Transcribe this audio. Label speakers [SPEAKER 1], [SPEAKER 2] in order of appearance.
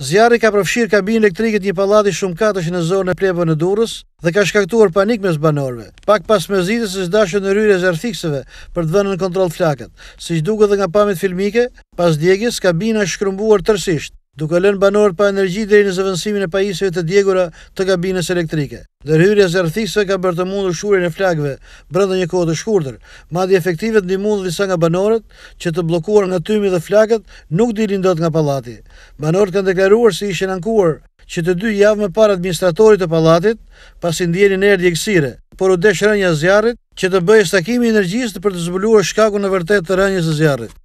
[SPEAKER 1] Zjarri ka përfshirë kabinë elektrikët një palati shumë katësh në zonë e plebën e durës dhe ka shkaktuar panik me zbanorve, pak pas me zitës e zdashën në ryrë e për të vënën kontrol flakët. Si që duke dhe nga pamit filmike, pas djegjes, kabina është shkrumbuar tërsisht duke lënë banorët pa energji dhejë në zëvënsimin e pajisëve të djegura të kabines elektrike. Dërhyrja zërthisa ka bërë të mundu shurin e flagve brëndë një kohë të shkurtër, madhi efektivet një mundu disa nga banorët që të blokuar nga tymi dhe flagët nuk dilin do të nga palati. Banorët kanë deklaruar si ishen ankuar që të dy javë me par administratorit të palatit pasin djenin erdi e kësire, por u deshë rënja zjarit që të bëjë stakimi energjistë për të zbuluar shkaku në vërtet të rënjës zjarit.